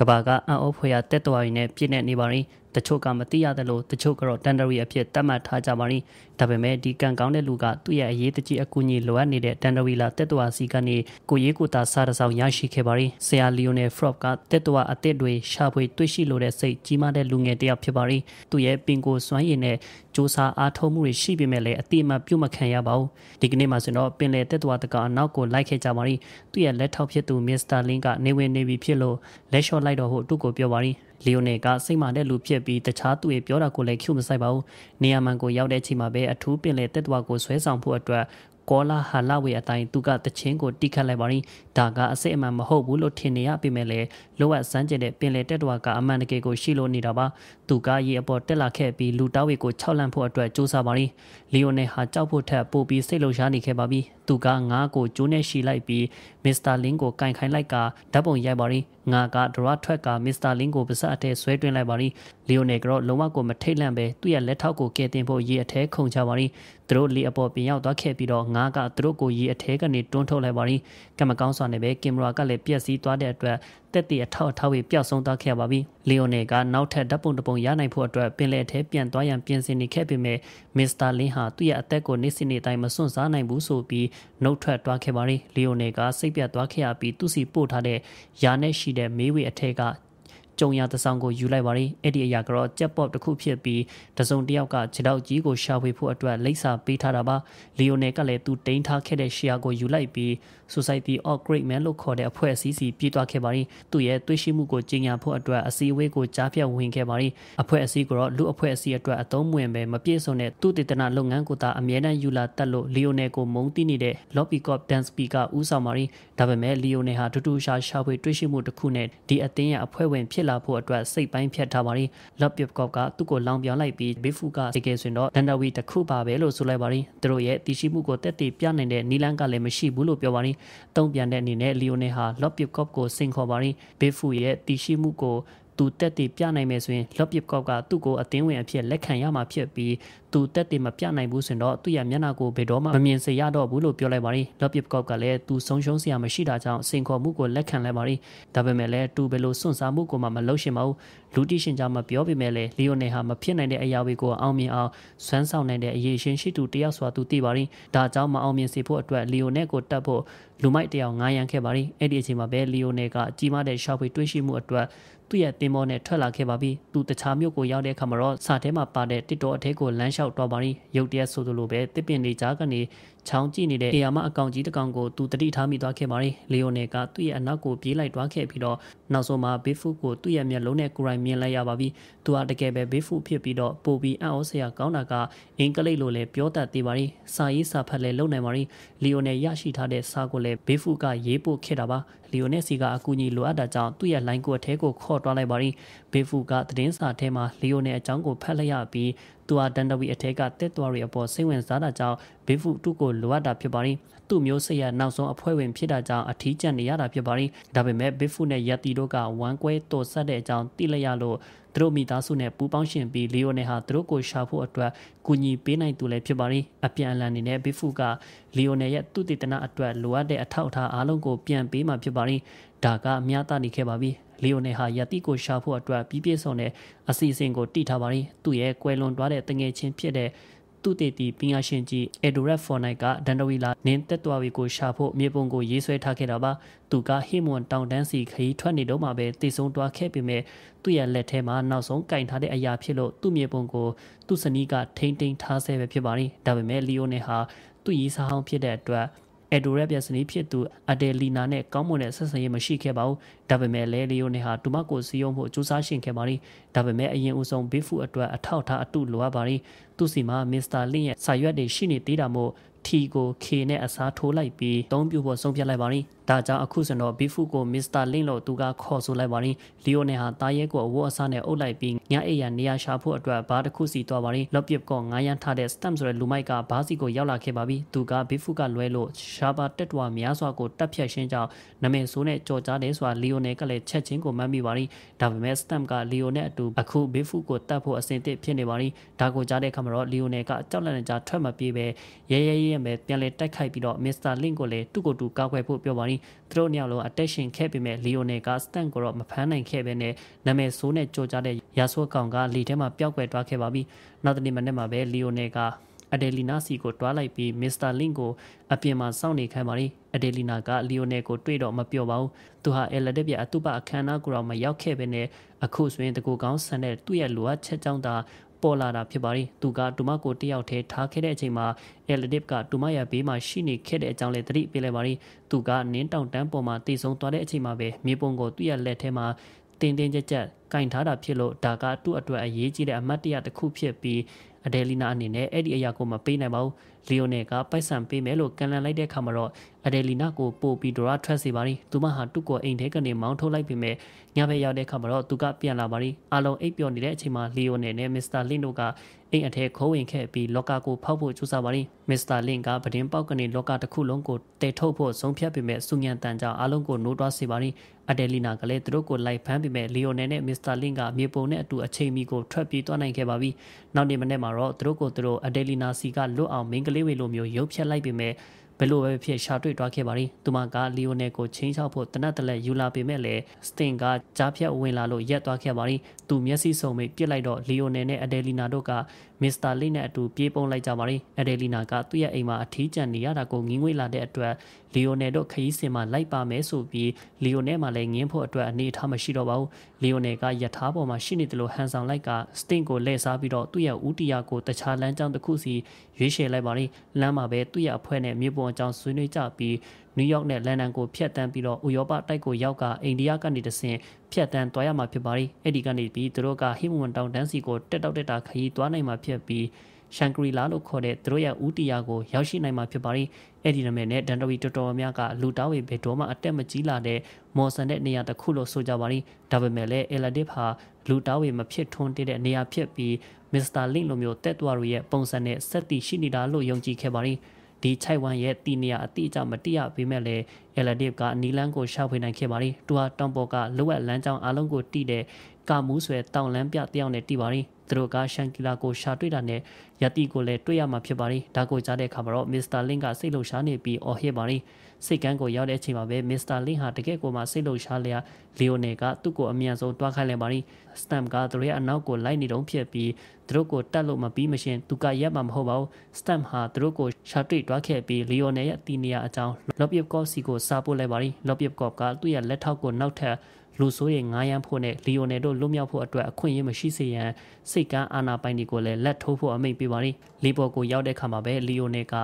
ကဘာကအံ့ဩဖွယ်ရာတက်တော်ရီနဲ့ပြည့်နေနေပါရင်တချို့ကမသိရသလိုတချို့ကတော့ tender အဖြစ်သတ်မှတ်ထားကြပါရင်ဒါပေမဲ့ဒီကံကောင်းတဲ့လူကသူ့ရဲ့အရေးတကြီးအကူအညီလိုအပ်နေတဲ့ tender လာတက်တော်အစီကနေကိုရေးကိုတာစားတစောင်းရရှိခဲ့ပါရင်ဆရာ Lionel Frop ကတက်တော်အသစ်တွေရှာဖွေတွေ့ရှိလိုတဲ့စိတ်ကြီးမားတဲ့လူငယ်တစ်ယောက်ဖြစ်ပါရင်သူ့ရဲ့ပင်ကိုစွမ်းရည်နဲ့စူးစမ်းအားထုတ်မှုတွေရှိပေမဲ့လည်းအတိအမှပြုမခံရပါဘူးဒီကနေ့မှာဆိုတော့ပင်လယ်တက်တော်တကအနောက်ကိုလိုက်ခဲ့ကြပါရင်သူ့ရဲ့လက်ထောက်ဖြစ်သူ Mr. Lin ကနေဝင်နေပြီဖြစ်လို့လက်လျှော့လိုက်တော့ဖို့အတုကိုပြောပါရင်လီယိုနယ်ကစိတ်မာတဲ့လူဖြစ်ပြီးတခြားသူတွေပြောတာကိုလည်း cue မဆိုင်ပါဘူးနေရာမှန်ကိုရောက်တဲ့အချိန်မှာပဲအထူးပင်လေတက်တော်ကိုဆွဲဆောင်ဖို့အတွက်ကောလာဟာလာဝေအတိုင်းသူကတချင်းကိုတိခတ်လိုက်ပါရင်ဒါကအစစ်အမှန်မဟုတ်ဘူးလို့ထင်နေရပေမဲ့လည်းလောကစမ်းကျင်တဲ့ပင်လေတက်တော်ကအမှန်တကယ်ကိုရှိလို့နေတာပါသူကရေအပေါ်တက်လာခဲ့ပြီးလူတောက်ဝေကို၆လန့်ဖို့အတွက်စူးစမ်းပါရင်လီယိုနယ်ဟာကြောက်ဖို့ထက်ပိုပြီးစိတ်လှုပ်ရှားနေခဲ့ပါပြီသူကငါးကိုကျိုးနဲ့ရှီလိုက်ပြီးမစ္စတာလင်းကိုကင်ခိုင်းလိုက်ကဓာတ်ပုံရိုက်ပါရင်ငါကဒရထွက်ကာမစ္စတာလင်းကိုပါစအထဲဆွဲတွင်းလိုက်ပါရီလီယိုနယ်ကတော့လုံးဝကိုမထိတ်လန့်ပဲသူ့ရဲ့လက်ထောက်ကိုကယ်တင်ဖို့ရေအထဲခုန်ချပါရီသူတို့လေအပေါ်ပြင်ရောက်သွားခဲ့ပြီးတော့ငါကသူတို့ကိုရေအထဲကနေတွန်းထုတ်လိုက်ပါရီကံမကောင်းစွာနဲ့ပဲကင်မရာကလည်းပြက်စီးသွားတဲ့အတွက်တက်တည်အထောက်အထားတွေပျောက်ဆုံးသွားခဲ့ပါပြီ။လီယိုနယ်ကနောက်ထပ်ဓာတ်ပုံတစ်ပုံရနိုင်ဖို့အတွက်ပင်လယ်ထဲပြန်သွားရန်ပြင်ဆင်နေခဲ့ပေမဲ့မစ္စတာလင်းဟာသူ့ရဲ့အသက်ကိုနေ့စဉ်နေ့တိုင်းမစွန့်စားနိုင်ဘူးဆိုပြီးနှုတ်ထွက်သွားခဲ့ပါရီ။လီယိုနယ်ကစိတ်ပြတ်သွားခဲ့ရပြီးသူ့စီပို့ထားတဲ့ယာနဲ့ရှိတဲ့မေးဝေအထက်ကကြုံရသဆောင်ကိုယူလိုက်ပါရီအဲ့ဒီအရာကတော့ကြက်ပေါ့တစ်ခုဖြစ်ပြီးတစုံတစ်ယောက်ကခြေထောက်ကြီးကိုရှာဖွေဖို့အတွက်လိမ့်စာပေးထားတာပါလီယိုနယ်ကလည်းသူတိန်းထားခဲ့တဲ့ရှီယာကိုယူလိုက်ပြီး Society of Great Men လို့ခေါ်တဲ့အဖွဲ့အစည်းစီပြည်သွားခဲ့ပါရင်သူ့ရဲ့တွေးရှိမှုကိုကြီးညာဖို့အတွက်အစည်းအဝေးကိုကြားဖြတ်ဝင်ခဲ့ပါရင်အဖွဲ့အစည်းကတော့လူအဖွဲ့အစည်းအတွက်အသုံးဝင်ပဲမပြည့်စုံတဲ့သူတေသနာလုပ်ငန်းကိုသာအမြဲတမ်းယူလာတက်လို့ Lionel ကိုမုံတိနေတဲ့ Lobby Corp Dance P ကဦးဆောင်ပါရင်ဒါပေမဲ့ Lionel ဟာတူတူရှာရှာဖွေတွေးရှိမှုတစ်ခုနဲ့ဒီအသင်းရဲ့အဖွဲ့ဝင်ဖြစ်လာဖို့အတွက်စိတ်ပိုင်းဖြတ်ထားပါရင် Lobby Corp ကသူ့ကိုလောင်ပြောင်းလိုက်ပြီး Bifu ကတကယ်ဆိုရင်တော့ဒန်ဒဝီတစ်ခုပါပဲလို့ဆိုလိုက်ပါရင်သူတို့ရဲ့တည်ရှိမှုကိုတက်တည်ပြနိုင်တဲ့နီလန်းကလည်းမရှိဘူးလို့ပြောပါရင်တုံ့ပြန်တဲ့အနေနဲ့လီယိုနယ်ဟာလော့ပစ်ကော့ကိုစင်ခေါ်ပါရင်ဘေးဖူရဲ့တည်ရှိမှုကိုသူတက်တည်ပြနိုင်မယ်ဆိုရင်လော့ပစ်ကော့ကသူ့ကိုအသင်းဝင်အဖြစ်လက်ခံရမှာဖြစ်ပြီးသူတက်တည်မပြနိုင်ဘူးဆိုရင်တော့သူ့ရဲ့မျက်နှာကိုဘယ်တော့မှမမြင်စေရတော့ဘူးလို့ပြောလိုက်ပါတယ်လော့ပစ်ကော့ကလည်းသူဆုံးရှုံးစရာမရှိတာကြောင့်စင်ခေါ်မှုကိုလက်ခံလိုက်ပါတယ်ဒါပေမဲ့လည်းသူဘယ်လိုစွန့်စားမှုကိုမှမလုပ်ရှင်ပါဘူးလူတိရှင်ကြမပြောပေမဲ့လည်းလီယိုနယ်ဟာမဖြစ်နိုင်တဲ့အရာတွေကိုအောင်မြင်အောင်စွမ်းဆောင်နိုင်တဲ့အရေးရှင်ရှိသူတယောက်ဆိုတာသူသိပါတယ်ဒါကြောင့်မအောင်မြင်စေဖို့အတွက်လီယိုနယ်ကိုတတ်ဖို့လူမိုက်တယောက်ငားရန်ခဲ့ပါတယ်အဲ့ဒီအချိန်မှာပဲလီယိုနယ်ကကြီးမားတဲ့ရှောက်ဖွေတွေးရှိမှုအတွက်သူ့ရဲ့တင်မောနဲ့ထွက်လာခဲ့ပါပြီ။သူတခြားမြို့ကိုရောက်တဲ့အခါမှာတော့စာထဲမှာပါတဲ့တစ်တော်အထဲကိုလမ်းလျှောက်သွားပါရင်ရုတ်တရက်ဆိုသလိုပဲတစ်ပင်လေးကြားကနေချောင်းကြည့်နေတဲ့နေရာမှာအကောင်ကြီးတစ်ကောင်ကိုသူတတိထားမိသွားခဲ့ပါတယ်။လီယိုနယ်ကသူ့ရဲ့အနောက်ကိုပြေးလိုက်သွားခဲ့ပြီးတော့နောက်ဆုံးမှာဘေးဖူကိုသူ့ရဲ့မျက်လုံးနဲ့ကိုရိုင်းမြင်လိုက်ရပါပြီ။သူကတကယ်ပဲဘေးဖူဖြစ်ပြီးတော့ပိုပြီးအံ့ဩစရာကောင်းတာကအင်္ဂလိပ်လိုလည်းပြောတတ်သေးပါတယ်။စာရေးစာဖတ်လည်းလုပ်နိုင်ပါတယ်။လီယိုနယ်ရရှိထားတဲ့စာကိုလည်းဘေးဖူကရေးပို့ခဲ့တာပါ။လီယိုနယ်စီကအကူအညီလိုအပ်တာကြောင့်သူ့ရဲ့ line ကိုအထဲကိုခေါ်သွားလိုက်ပါတယ်။ဘေးဖူကသတင်းစာထဲမှာလီယိုနယ်အကြောင်းကိုဖတ်လိုက်ရပြီးသူဟာဒန်ဒဝီအထက်ကတက်သွားရီအပေါ်စိတ်ဝင်စားတာကြောင့်ဘေးဖူတုကိုလိုအပ်တာဖြစ်ပါရင်သူ့မျိုးဆက်ရနောက်ဆုံးအဖွဲ့ဝင်ဖြစ်တာကြောင့်အထီးကျန်နေရတာဖြစ်ပါရင်ဒါပေမဲ့ဘေးဖူနဲ့ယက်တီတို့ကဝမ်းကွဲတော်ဆက်တဲ့အကြောင်းသိလိုက်ရလို့သူတို့မိသားစုနဲ့ပူးပေါင်းရှင်ပြီးလီယိုနယ်ဟာသူတို့ကိုရှာဖို့အတွက်ကူညီပေးနိုင်သူလည်းဖြစ်ပါရင်အပြန်အလှန်အနေနဲ့ဘေးဖူကလီယိုနယ်ရဲ့သူတည်တနာအတွက်လိုအပ်တဲ့အထောက်အထားအားလုံးကိုပြန်ပေးမှာဖြစ်ပါရင်ဒါကအများတနေခဲ့ပါပြီလီယိုနယ်ဟာယတိကိုရှာဖို့အတွက်ပြီးပြည့်စုံတဲ့အစီအစဉ်ကိုတည်ထားပါတယ်သူရဲ့ကွယ်လွန်သွားတဲ့တငယ်ချင်းဖြစ်တဲ့သူတေတီပညာရှင်ကြီးအဒိုရက်ဖော်နိုင်ကဒန်ဒဝီလာနင်းတက်သွားပြီကိုရှာဖို့မြေပုံကိုရေးဆွဲထားခဲ့တာပါသူကဟိမွန်တောင်တန်းစီခရီးထွက်နေတော့မှပဲတည်ဆုံသွားခဲ့ပေမဲ့သူ့ရဲ့လက်ထဲမှာနောက်ဆုံးကင်ထားတဲ့အရာဖြစ်လို့သူ့မြေပုံကိုသူ့စနီးကထိမ့်ထိန်ထားဆဲပဲဖြစ်ပါတယ်ဒါပေမဲ့လီယိုနယ်ဟာသူ့ရေးစားဟောင်းဖြစ်တဲ့အတွက်အဒိုရက်ပြက်စနီးဖြစ်သူအဒယ်လီနာနဲ့ကောင်းမွန်တဲ့ဆက်ဆံရေးမရှိခဲ့ပါဘူးဒါပေမဲ့လဲလီယိုနဲ့ဟာတူမကိုစီယုံမှုစူးစမ်းရှင်ခဲ့ပါလိဒါပေမဲ့အရင်ဦးဆုံးဘေးဖူအတွက်အထောက်ထားအတုလိုအပ်ပါလိသူစီမှာမစ္စတာလင်းရဲ့စာရွက်တွေရှိနေသေးတာမို့ထီကို K နဲ့အစားထိုးလိုက်ပြီးသုံးပြဖို့ဆုံးဖြတ်လိုက်ပါရင်ဒါကြောင့်အခုစတော့ဘီဖူကိုမစ္စတာလင်းလို့သူကခေါ်ဆိုလိုက်ပါရင်လီယိုနယ်ဟာတားရဲကိုအဝတ်အစားနဲ့အုပ်လိုက်ပြီးညအိမ်ရနေရာရှာဖို့အတွက်ဘာတစ်ခုစီသွားပါရင်လော့ပစ်ကငါးရန်ထားတဲ့ stamp ဆိုတဲ့လူမိုက်ကဘာစီကိုရောက်လာခဲ့ပါပြီသူကဘီဖူကလွဲလို့ရှာပါတက်တော်များစွာကိုတက်ဖြတ်ရှင်းကြောင်းနမည်ဆိုးနဲ့ကြော်ကြားတယ်ဆိုတာလီယိုနယ်ကလည်းချက်ချင်းကိုမှတ်မိပါရင်ဒါပေမဲ့ stamp ကလီယိုနဲ့အတူအခုဘီဖူကိုတတ်ဖို့အစဉ်သင့်ဖြစ်နေပါရင်ဒါကိုကြားတဲ့အခါမှာတော့လီယိုနယ်ကကြောက်လန့်နေကြထွက်မပြေးပဲရဲရဲရဲရမယ်ပြန်လဲတိုက်ခိုက်ပြီးတော့ Mr. Link ကိုလည်းသူ့ကိုယ်သူကောက်ခွဲဖို့ပြောပါရင်းသူတို့နှစ်ယောက်လုံးအတက်ရှင်ခဲ့ပေမဲ့ Lionel က Stan ကိုတော့မဖမ်းနိုင်ခဲ့ပဲနဲ့နာမည်ဆိုးနဲ့ကြော်ကြတဲ့ရာဆွဲကောင်ကလေထဲမှာပျောက်ကွယ်သွားခဲ့ပါပြီနောက်တစ်နေ့မနေ့မှာပဲ Lionel ကအဒယ်လီနာစီကိုတွားလိုက်ပြီးမစ္စတာလင့်ကိုအပြင်မှာစောင့်နေခိုင်းပါလေအဒယ်လီနာကလီယိုနယ်ကိုတွေ့တော့မပြောပါဘူးသူဟာအယ်လက်ပြအတုပအခမ်းအနားကိုတော့မရောက်ခဲ့ပဲနဲ့အခုဆိုရင်တကူကောင်းဆန်တဲ့သူ့ရဲ့လိုအပ်ချက်ကြောင့်သာပေါ်လာတာဖြစ်ပါတယ်။သူကဒူမကိုတယောက်တည်းထားခဲ့တဲ့အချိန်မှာအယ်လဒစ်ကဒူမရဲ့ဘေးမှာရှိနေခဲ့တဲ့အကြောင်းလည်းသတိပေးလိုက်ပါတယ်။သူကနင်းတောင်တန်းပေါ်မှာတည်ဆုံသွားတဲ့အချိန်မှာပဲမြေပုံကိုသူ့ရဲ့လက်ထဲမှာတင်းတင်းကြပ်ကြပ်ကင်ထားတာဖြစ်လို့ဒါကသူ့အတွက်အရေးကြီးတဲ့အမှတ်တရတစ်ခုဖြစ်ပြီးအဒယ်လီနာအနေနဲ့အဲ့ဒီအရာကိုမပေးနိုင်ပါဘူးလီယိုနယ်ကပိုက်ဆံပေးမယ်လို့ကန်လန်လိုက်တဲ့အခါမှာတော့အဒယ်လီနာကိုပို့ပြီးဒရာထွက်စေပါရီသူမဟာသူ့ကိုအိမ်ထဲကနေမောင်းထုတ်လိုက်ပေမဲ့ညဘက်ရောက်တဲ့အခါမှာတော့သူကပြန်လာပါရီအာလုံအိပ်ပျော်နေတဲ့အချိန်မှာလီယိုနယ်နဲ့မစ္စတာလင်းတို့ကအိမ်အထက်ခိုးဝင်ခဲ့ပြီးလော်ကာကိုဖောက်ဖို့ကြိုးစားပါရီမစ္စတာလင်းကပဒင်းပေါက်ကနေလော်ကာတစ်ခုလုံးကိုတဲထုတ်ဖို့ဆုံးဖြတ်ပေမဲ့စုညံတန်ကြောင့်အာလုံကိုနိုးတွားစေပါရီအဒယ်လီနာကလည်းသူတို့ကိုလိုက်ဖမ်းပေမဲ့လီယိုနယ်နဲ့မစ္စတာလင်းကမြေပုံနဲ့အတူအချိန်မီကိုထွက်ပြေးသွားနိုင်ခဲ့ပါပြီနောက်နေ့မနေ့မှာတော့သူတို့ကိုသူတို့အဒယ်လီနာစီကလွတ်အောင်မင်္ဂလေးဝေလိုမျိုးရုပ်ဖြတ်လိုက်ပေမဲ့ဘယ်လိုပဲဖြစ်ရှာတွေ့သွားခဲ့ပါရီသူမကလီယိုနယ်ကိုချင်းချောက်ဖို့တနတ်တလက်ယူလာပေမဲ့လည်းစတင်ကကြားဖြတ်ဝင်လာလို့ရက်သွားခဲ့ပါရီသူမျက်စိစုံမိပြစ်လိုက်တော့လီယိုနယ်နဲ့အဒယ်လီနာတို့ကမစ္စတာလေးနဲ့အတူပြေးပုံလိုက်ကြပါရီအဒယ်လီနာကသူ့ရဲ့အိမ်မှာအထီးကျန်နေရတာကိုငင်းငွေ့လာတဲ့အတွက်လီယိုနယ်တို့ခရီးစဉ်မှာလိုက်ပါမယ်ဆိုပြီးလီယိုနယ်မှာလည်းငင်းဖို့အတွက်အနေအထားမရှိတော့ပါဘူးလီယိုနယ်ကယထာပေါ်မှာရှိနေတယ်လို့ဟန်ဆောင်လိုက်ကစတင်ကိုလှည့်စားပြီးတော့သူ့ရဲ့ဦးတီယာကိုတခြားလမ်းကြောင်းတစ်ခုစီရွေးချယ်လိုက်ပါရီလမ်းမှာပဲသူ့ရဲ့အဖွဲနဲ့မြေပေါ်အကြောင်းဆွေးနွေးကြပြီးနယူးယောက်နဲ့လန်ဒန်ကိုဖြတ်တန်းပြီးတော့ဥရောပတိုက်ကိုရောက်ကအိန္ဒိယကနေတဆင့်ဖြတ်တန်းသွားရမှာဖြစ်ပါတယ်။အဲ့ဒီကနေပြီးသူတို့ကဟိမဝန်တောင်တန်းစီကိုတက်တောက်တက်တာခရီးသွားနိုင်မှာဖြစ်ပြီးရှန်ဂရီလာလို့ခေါ်တဲ့သူတို့ရဲ့ဦးတီယာကိုရောက်ရှိနိုင်မှာဖြစ်ပါတယ်။အဲ့ဒီနာမည်နဲ့ဒန်တဝီတော်တော်များကလူတားဝေဘယ်တော့မှအတက်မကြီးလာတဲ့မော်ဆန်တဲ့နေရာတစ်ခုလို့ဆိုကြပါတယ်။ဒါပေမဲ့လည်းအယ်လဒစ်ဟာလူတားဝေမဖြစ်ထွန်းတဲ့နေရာဖြစ်ပြီးမစ္စတာလင့်လိုမျိုးတက်သွားရဲ့ပုံစံနဲ့စက်တီရှိနေတာလို့ယုံကြည်ခဲ့ပါတယ်။ဒီချိုက်ဝမ်ရဲ့တီနီယာအတိအကျမတိရပေမဲ့လည်း Eladip ကနီလန်းကိုရှာဖွေနိုင်ခဲ့ပါတယ်။သူကတောင်ပေါ်ကလွတ်လန်းကြောင်းအလုံးကိုတိတဲ့ကာမူးဆွဲတောင်လန်းပြတယောက်နဲ့တိပါတယ်။သူတို့ကရှန်ကီလာကိုရှာတွေ့တာနဲ့ယတိကိုလည်းတွေ့ရမှာဖြစ်ပါတယ်။ဒါကိုကြားတဲ့အခါမှာတော့ Mr. Link ကစိတ်လှုပ်ရှားနေပြီးအော်ဟစ်ပါတယ်။စိတ်ကန်းကိုရောက်တဲ့အချိန်မှာပဲမစ္စတာလင်းဟာတကယ့်ကိုမှစိတ်လုံရှားလျာလီယိုနယ်ကသူ့ကိုအမြန်ဆုံးတွားခိုင်းလိုက်ပါရီစတမ်ကသူတို့ရဲ့အနောက်ကိုလိုက်နေတုန်းဖြစ်ပြီးသူတို့ကိုတတ်လို့မပြီးမရှင်သူကရက်မှာမဟုတ်ပါဘူးစတမ်ဟာသူတို့ကိုရှာတွေ့တွားခဲ့ပြီးလီယိုနယ်ရဲ့အတီနီယာအကြောင်းလော့ပီယပ်ကော့စီကိုစာပို့လိုက်ပါရီလော့ပီယပ်ကော့ကသူ့ရဲ့လက်ထောက်ကိုနောက်ထပ်လူဆိုးရဲ့ငားရမ်းဖို့နဲ့လီယိုနယ်တို့လွတ်မြောက်ဖို့အတွက်အခွင့်အရေးမရှိစေရန်စိတ်ကမ်းအာဏာပိုင်တွေကိုလည်းလက်ထိုးဖို့အမိန့်ပေးပါတယ်။လီပေါ်ကိုရောက်တဲ့အခါမှာပဲလီယိုနယ်က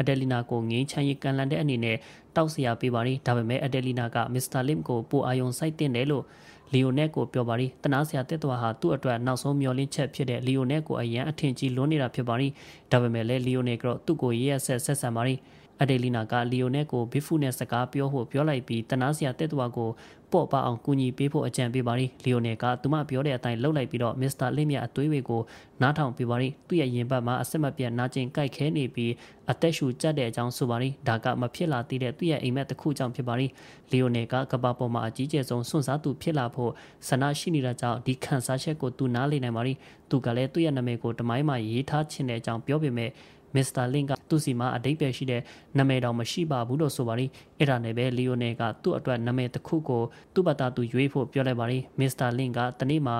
အဒယ်လီနာကိုငင်းချမ်းရေးကန်လန်တဲ့အနေနဲ့တောက်စရာပေးပါတယ်။ဒါပေမဲ့အဒယ်လီနာကမစ္စတာလင်ကိုပိုအာယုံစိုက်တင်တယ်လို့လီယိုနယ်ကိုပြောပါရီတနာစရာတက်တော်ဟာသူ့အတွက်နောက်ဆုံးမျောလင့်ချက်ဖြစ်တဲ့လီယိုနယ်ကိုအရန်အထင်ကြီးလွန်းနေတာဖြစ်ပါရီဒါပေမဲ့လည်းလီယိုနယ်ကတော့သူ့ကိုရေးရဆက်ဆက်ဆံပါရီ။အဒယ်လီနာကလီယိုနဲ့ကိုဘစ်ဖူနဲ့စကားပြောဖို့ပြောလိုက်ပြီးတနာစရာတက်တော်ကိုပေါ့ပအောင်ကူညီပေးဖို့အကြံပေးပါရီလီယိုနဲ့ကသူမပြောတဲ့အတိုင်းလှုပ်လိုက်ပြီးတော့မစ္စတာလင့်မြအသွေးတွေကိုနားထောင်ပေးပါရီသူ့ရဲ့ရင်ဘတ်မှာအစစ်မပြတ်နာကျင်ကြိုက်ခဲနေပြီးအသက်ရှူကျတဲ့အကြောင်းဆိုပါရီဒါကမဖြစ်လာသေးတဲ့သူ့ရဲ့အိမ်မက်တစ်ခုကြောင့်ဖြစ်ပါရီလီယိုနဲ့ကကဘာပေါ်မှာအကြီးကျယ်ဆုံးစွန့်စားသူဖြစ်လာဖို့ဆန္ဒရှိနေတာကြောင့်ဒီခံစားချက်ကိုသူနားလည်နိုင်ပါရီသူကလည်းသူ့ရဲ့နာမည်ကိုတမိုင်းမှာရေးထားခြင်းတဲ့အကြောင်းပြောပေမဲ့မစ္စတာလင်ကသူ့စီမှာအတိတ်ပဲရှိတဲ့နာမည်တော်မရှိပါဘူးလို့ဆိုပါရီအဲ့ဒါနဲ့ပဲလီယိုနယ်ကသူ့အတွက်နာမည်တစ်ခုကိုသူ့ဘာသာသူရွေးဖို့ပြောလိုက်ပါရီမစ္စတာလင်ကတနေ့မှာ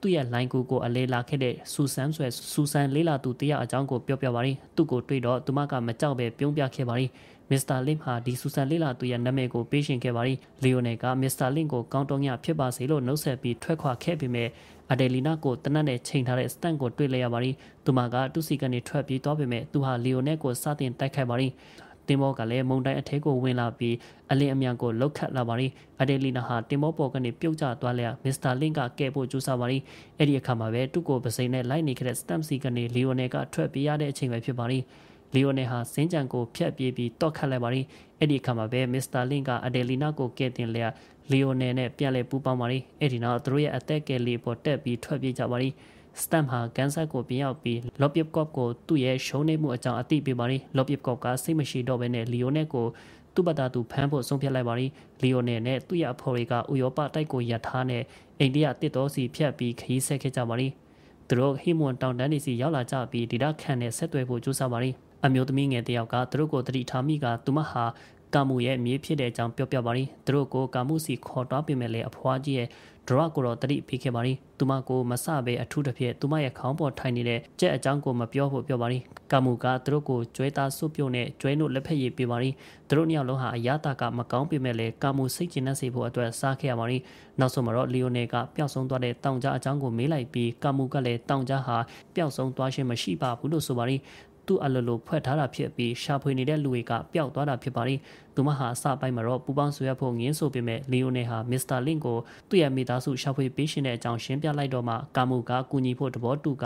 သူ့ရဲ့ line ကိုကိုအလဲလာခဲ့တဲ့စူဆန်ဆိုစူဆန်လေးလာသူတရအကြောင်းကိုပြောပြပါရီသူ့ကိုတွေ့တော့သူမကမကြောက်ပဲပြုံးပြခဲ့ပါရီမစ္စတာလင်ဟာဒီဆူဆန်လေးလာသူရဲ့နာမည်ကိုပေးရှင်ခဲ့ပါရီလီယိုနယ်ကမစ္စတာလင်ကိုကောင်းတောင်းရဖြစ်ပါစေလို့နှုတ်ဆက်ပြီးထွက်ခွာခဲ့ပေမဲ့အဒယ်လီနာကိုတနတ်နဲ့ချိန်ထားတဲ့စတန့်ကိုတွေ့လိုက်ရပါတယ်သူမကသူ့စီကနေထွက်ပြေးသွားပေမဲ့သူဟာလီယိုနဲ့ကိုစတင်တိုက်ခိုက်ပါတယ်တင်မောကလည်းမုန်တိုင်းအထက်ကိုဝင်လာပြီးအလင်းအမြန်ကိုလှုပ်ခတ်လာပါတယ်။အဒယ်လီနာဟာတင်မောပေါ်ကနေပြုတ်ကျသွားလျက်မစ္စတာလင်းကကဲဖို့ကြိုးစားပါတယ်။အဲ့ဒီအခါမှာပဲသူ့ကိုပစိန်နဲ့လိုက်နေခဲ့တဲ့စတမ်စီကနေလီယိုနယ်ကထွက်ပြေးရတဲ့အချိန်ပဲဖြစ်ပါတယ်။လီယိုနယ်ဟာစင်းကြံကိုဖျက်ပြေးပြီးတော့ခတ်လိုက်ပါတယ်။အဲ့ဒီအခါမှာပဲမစ္စတာလင်းကအဒယ်လီနာကိုကဲတင်လျက်လီယိုနယ်နဲ့ပြန်လည်ပူးပေါင်းပါရီအဲ့ဒီနောက်သူတို့ရဲ့အသက်ကယ်လေးပေါ်တက်ပြီးထွက်ပြေးကြပါရီစတမ်ဟာဂန်ဆက်ကိုပြင်ရောက်ပြီးလော့ပစ်ကော့ကိုသူ့ရဲ့ရှုံးနိမ့်မှုအကြောင်းအသိပေးပါရီလော့ပစ်ကော့ကစိတ်မရှိတော့ဘဲနဲ့လီယိုနယ်ကိုသူ့ဘတာသူဖမ်းဖို့ဆုံးဖြတ်လိုက်ပါရီလီယိုနယ်နဲ့သူ့ရဲ့အဖော်တွေကဥရောပတိုက်ကိုရထားနဲ့အိန္ဒိယတစ်တော်စီဖြတ်ပြီးခရီးဆက်ခဲ့ကြပါရီသူတို့ဟိမွန်တောင်တန်းနေစီရောက်လာကြပြီးဒေတာခန့်နဲ့ဆက်သွယ်ဖို့ကြိုးစားပါရီအမျိုးသမီးငယ်တယောက်ကသူတို့ကိုတတိထားမိကသူမဟာကာမှုရဲ့မြေဖြစ်တဲ့အကြောင်းပြောပြပါရီသူတို့ကိုကာမှုစီခေါ်တော့ပြင်မဲ့လေအဖွားကြီးရဲ့ဒရကိုတော့တတိပေးခဲ့ပါရီသူမကိုမဆပဲအထူးတစ်ဖြစ်သူမရဲ့ခေါင်းပေါ်ထိုင်နေတဲ့ကြက်အကြောင်းကိုမပြောဖို့ပြောပါရီကာမှုကသူတို့ကိုကျွဲသားစွပြုတ်နဲ့ကျွဲနို့လက်ဖက်ရည်ပေးပါရီသူတို့နှစ်ယောက်လုံးဟာအရသာကမကောင်းပြင်မဲ့လေကာမှုစိတ်ကျဉ်နဲ့စေဖို့အတွက်စားခဲ့ရပါရီနောက်ဆုံးမှာတော့လီယိုနယ်ကပျောက်ဆုံးသွားတဲ့တောင်ကြားအကြောင်းကိုမေးလိုက်ပြီးကာမှုကလည်းတောင်ကြားဟာပျောက်ဆုံးသွားခြင်းမရှိပါဘူးလို့ဆိုပါရီသူ့အလလိုဖွဲ့ထားတာဖြစ်ပြီးရှာဖွေနေတဲ့လူတွေကပျောက်သွားတာဖြစ်ပါတယ်။သူမဟာအစပိုင်းမှာတော့ပူပေါင်းဆွေးရဖို့ငင်းဆိုပေမဲ့လီယိုနယ်ဟာမစ္စတာလင့်ကိုသူ့ရဲ့မိသားစုရှာဖွေပေးရှင်တဲ့အကြောင်းရှင်းပြလိုက်တော့မှကာမူကကူညီဖို့သဘောတူက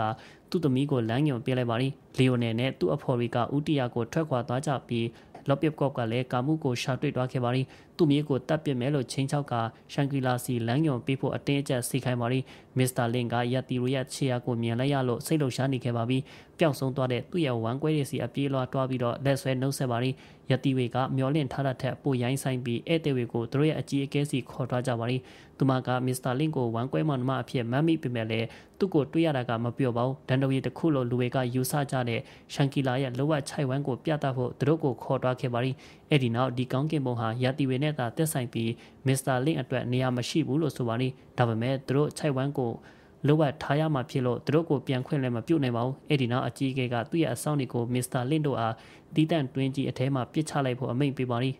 သူ့သမီးကိုလမ်းညွှန်ပေးလိုက်ပါတယ်။လီယိုနယ်နဲ့သူ့အဖော်တွေကဥတီယာကိုထွက်ခွာသွားကြပြီးလော့ပစ်ကော့ကလည်းကာမှုကိုရှာတွေ့သွားခဲ့ပါရီသူ့မြေကိုတတ်ပစ်မယ်လို့ချင်းချောက်ကရှန်ဂရီလာစီလမ်းညွန်ပေးဖို့အတင်းအကျပ်စီခိုင်းပါရီမစ္စတာလင်ကယက်တီရိုရဲ့ခြေရာကိုမြင်လိုက်ရလို့စိတ်လှုပ်ရှားနေခဲ့ပါပြီပျောက်ဆုံးသွားတဲ့သူ့ရဲ့ဝမ်းကွဲတဲ့စီအပြေးလွှားတွားပြီးတော့လက်ဆွဲနှုတ်ဆက်ပါရီယက်တီဝေကမျောလင့်ထားတာထက်ပိုရိုင်းဆိုင်ပြီးဧည့်သည်တွေကိုသူတို့ရဲ့အကြီးအကဲစီခေါ်ထားကြပါရီသူမကမစ္စတာလင်ကိုဝမ်းကွဲမှန်မှအဖြစ်မမ်းမိပေမဲ့လည်းသူ့ကိုတွေ့ရတာကမပြော့ပါဘူးဒန်ဒိုရီတစ်ခုလိုလူတွေကယူဆကြတဲ့ရှန်ကီလာရဲ့လောကခြိုက်ဝမ်းကိုပြသဖို့သူတို့ကိုခေါ်ထားခဲ့ပါရီအဲ့ဒီနောက်ဒီကောင်းကင်ဘုံဟာယက်တီဝေနဲ့သာတက်ဆိုင်ပြီးမစ္စတာလင်အတွက်နေရာမရှိဘူးလို့ဆိုပါရီဒါပေမဲ့သူတို့ခြိုက်ဝမ်းကိုကိုလိုအပ်ထားရမှာဖြစ်လို့သူတို့ကိုပြန်ခွင့်လည်းမပြုတ်နိုင်ပါဘူးအဲ့ဒီနောက်အကြီးအကဲကသူ့ရဲ့အဆောင်တွေကိုမစ္စတာလင့်တို့အားတီးတန့်တွင်းကြီးအထဲမှာပစ်ချလိုက်ဖို့အမိန့်ပေးပါသည်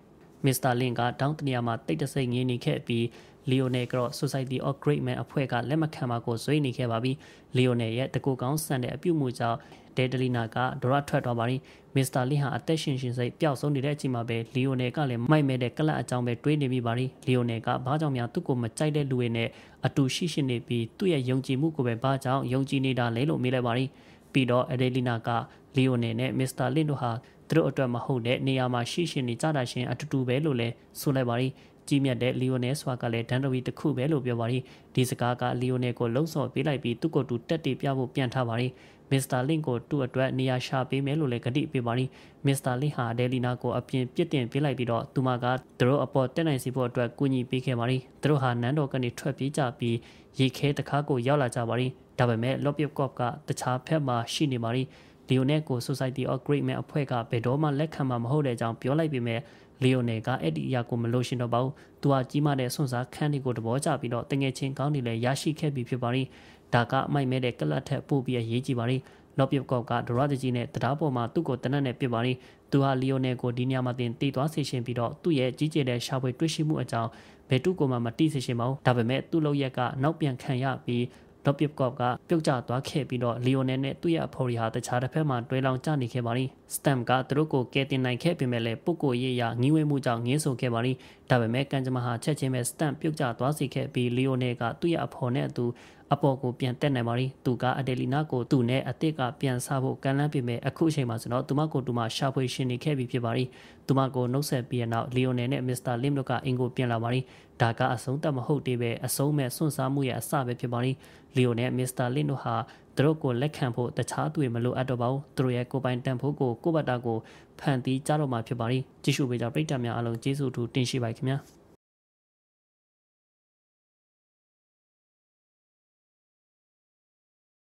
မစ္စတာလင့်ကတောင်းတနေရာမှာတိတ်တဆိတ်ငင်းနေခဲ့ပြီး Lionel Gross Society of Great Men အဖွဲ့ကလက်မခံပါကိုဇွေးနေခဲ့ပါပြီ Lionel ရဲ့တကူကောင်းဆန်တဲ့အပြုမှုကြောင့်ဒဲတလီနာကဒရထွက်သွားပါရင်မစ္စတာလီဟာအသက်ရှင်ရှင်စိတ်ပျောက်ဆုံးနေတဲ့အချိန်မှာပဲလီယိုနယ်ကလည်းမိုက်မဲတဲ့ကလပ်အကြောင်းပဲတွေးနေမိပါရင်လီယိုနယ်ကဘာကြောင့်များသူ့ကိုမကြိုက်တဲ့လူတွေနဲ့အတူရှိရှိနေပြီးသူ့ရဲ့ယုံကြည်မှုကိုပဲဘာကြောင့်ယုံကြည်နေတာလဲလို့မေးလိုက်ပါရင်ပြီးတော့အဒဲလီနာကလီယိုနယ်နဲ့မစ္စတာလင်တို့ဟာသူတို့အတွက်မဟုတ်တဲ့နေရာမှာရှိရှိနေကြတာရှင်အတူတူပဲလို့လဲဆိုလိုက်ပါရင်ကြီးမြတ်တဲ့လီယိုနယ်ဆိုတာကလည်းဒန်ဒရီတစ်ခုပဲလို့ပြောပါရီဒီစကားကလီယိုနယ်ကိုလုံဆော်ပေးလိုက်ပြီးသူ့ကိုယ်သူတက်တည်ပြဖို့ပြန်ထားပါရီမစ္စတာလင့်ကိုသူ့အတွက်နေရာရှာပေးမယ်လို့လည်းကတိပေးပါရီမစ္စတာလင့်ဟာဒယ်လီနာကိုအပြင်ပြစ်တင်ပေးလိုက်ပြီးတော့သူမကသူတို့အပေါ်တက်နိုင်စီဖို့အတွက်ကူညီပေးခဲ့ပါရီသူတို့ဟာနန်းတော်ကနေထွက်ပြေးကြပြီးရေခဲတကားကိုရောက်လာကြပါရီဒါပေမဲ့ Lopip Corp ကတခြားဖက်မှာရှိနေပါရီလီယိုနယ်ကို Society of Great Men အဖွဲ့ကဘယ်တော့မှလက်ခံမှာမဟုတ်တဲ့အကြောင်းပြောလိုက်ပေမဲ့လီယိုနယ်ကအဲ့ဒီအရာကိုမလို့ရှင်တော့ပါဘူးသူကကြီးမားတဲ့ဆွန့်စားခန်းတွေကိုသဘောကျပြီးတော့တငယ်ချင်းကောင်းတွေလည်းရရှိခဲ့ပြီးဖြစ်ပါရင်ဒါကအမိုက်မဲတဲ့ကလပ်ထက်ပို့ပြီးအရေးကြီးပါရင်လော့ပစ်ကော့ကဒရဒကြီးနဲ့တရားပေါ်မှာသူ့ကိုတနက်နဲ့ပြစ်ပါရင်သူဟာလီယိုနယ်ကိုဒီနေရာမှာတင်တည်သွားစေရှင်ပြီးတော့သူ့ရဲ့ကြီးကျယ်တဲ့ရှာဖွေတွေ့ရှိမှုအကြောင်းဘယ်သူ့ကိုမှမတိစေရှင်ပါဘူးဒါပေမဲ့သူ့လောက်ရက်ကနောက်ပြန်ခံရပြီးတော့ပစ်ကော့ကပြုတ်ကျသွားခဲ့ပြီးတော့လီယိုနယ်နဲ့သူ့ရဲ့အဖော်ရီဟာတခြားတစ်ဖက်မှာတွဲလောင်ကျနေခဲ့ပါလိမ့်စတမ်ကသူတို့ကိုကယ်တင်နိုင်ခဲ့ပေမဲ့လည်းပုဂ္ဂိုလ်ရေးရာငြင်းဝဲမှုကြောင့်ငင်းဆိုခဲ့ပါလိမ့်ဒါပေမဲ့ကန်ဂျမာဟာချက်ချင်းပဲစတမ်ပြုတ်ကျသွားစေခဲ့ပြီးလီယိုနယ်ကသူ့ရဲ့အဖော်နဲ့အတူအပေါ်ကိုပြန်တက်နိုင်ပါလိသူကအတယ်လီနာကိုသူ့နဲ့အစ်စ်ကပြန်ဆဖို့ကမ်းလှမ်းပေးမယ်အခုအချိန်မှာဆိုတော့သူမကိုသူမရှာဖွေရှင်နေခဲ့ပြီဖြစ်ပါလိသူမကိုနှုတ်ဆက်ပြီးတဲ့နောက်လီယိုနယ်နဲ့မစ္စတာလင်းတို့ကအင်ကိုပြန်လာပါလိဒါကအဆုံးသတ်မဟုတ်သေးပဲအဆုံးမဲ့စွန့်စားမှုရဲ့အစပဲဖြစ်ပါလိလီယိုနယ်မစ္စတာလင်းတို့ဟာသူတို့ကိုလက်ခံဖို့တခြားသူတွေမလိုအပ်တော့ပါဘူးသူတို့ရဲ့ကိုပိုင်တန်ဖိုးကိုကိုဘတာကိုဖန်တီးကြတော့မှာဖြစ်ပါလိကြည့်ရှုပေးကြပရိသတ်များအားလုံးကျေးဇူးတူတင်ရှိပါခင်ဗျာ